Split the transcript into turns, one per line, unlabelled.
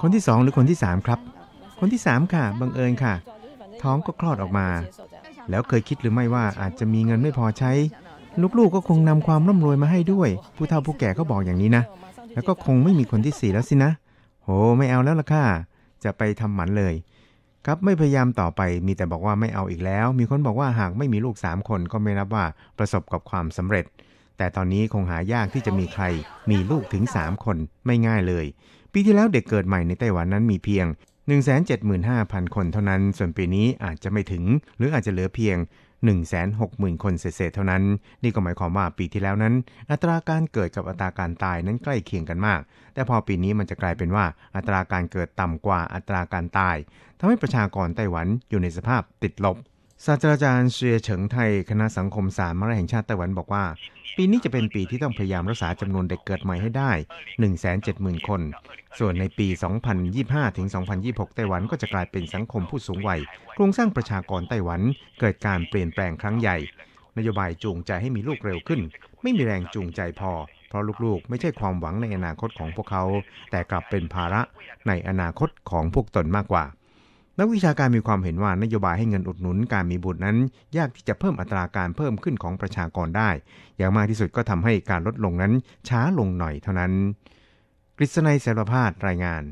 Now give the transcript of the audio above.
คนที่สองหรือคนที่สามครับ คนที่สามค่ะบังเอิญค่ะ ท้องก็คลอดออกมา แล้วเคยคิดหรือไม่ว่าอาจจะมีเงินไม่พอใช้ ลูกๆกก็คงนำความร่ำรวยมาให้ด้วย ผู้เฒ่าผู้แก่ก็บอกอย่างนี้นะ แล้วก็คงไม่มีคนที่สี่แล้วสินะ โห ไม่เอาแล้วล่ะค่ะจะไปทำหมันเลย ครับไม่พยายามต่อไป มีแต่บอกว่าไม่เอาอีกแล้ว มีคนบอกว่าหากไม่มีลูกสามคนก็ไม่นับว่าประสบกับความสำเร็จ แต่ตอนนี้คงหายากที่จะมีใคร มีลูกถึง3คนไม่ง่ายเลยปีที่แล้วเด็กเกิดใหม่ในไต้หวันนั้นมีเพียง 175,000 คนเท่านั้น ส่วนปีนี้อาจจะไม่ถึง หรืออาจจะเหลือเพียง 160,000 คนเศษเท่านั้น นี่ก็หมายความว่าปีที่แล้วนั้น อัตราการเกิดกับอัตราการตายนั้นใกล้เคียงกันมาก แต่พอปีนี้มันจะกลายเป็นว่า อัตราการเกิดต่ำกว่าอัตราการตาย ทำให้ประชากรไต้หวันอยู่ในสภาพติดลบศาสตราจารย์เสียเฉิงไทยคณะสังคมศาสตร์มหาวิทยาลัยแห่งชาติไต้หวันบอกว่า ปีนี้จะเป็นปีที่ต้องพยายามรักษาจำนวนเด็กเกิดใหม่ให้ได้ 170,000 คน ส่วนในปี 2025ถึง2026 ไต้หวันก็จะกลายเป็นสังคมผู้สูงวัย โครงสร้างประชากรไต้หวันเกิดการเปลี่ยนแปลงครั้งใหญ่ นโยบายจูงใจให้มีลูกเร็วขึ้น ไม่มีแรงจูงใจพอ เพราะลูกๆ ไม่ใช่ความหวังในอนาคตของพวกเขา แต่กลับเป็นภาระในอนาคตของพวกตนมากกว่านักวิชาการมีความเห็นว่านโยบายให้เงินอุดหนุนการมีบุตรนั้น ยากที่จะเพิ่มอัตราการเพิ่มขึ้นของประชากรได้ อย่างมากที่สุดก็ทำให้การลดลงนั้นช้าลงหน่อยเท่านั้นกฤษณัยเสรพาพรายงาน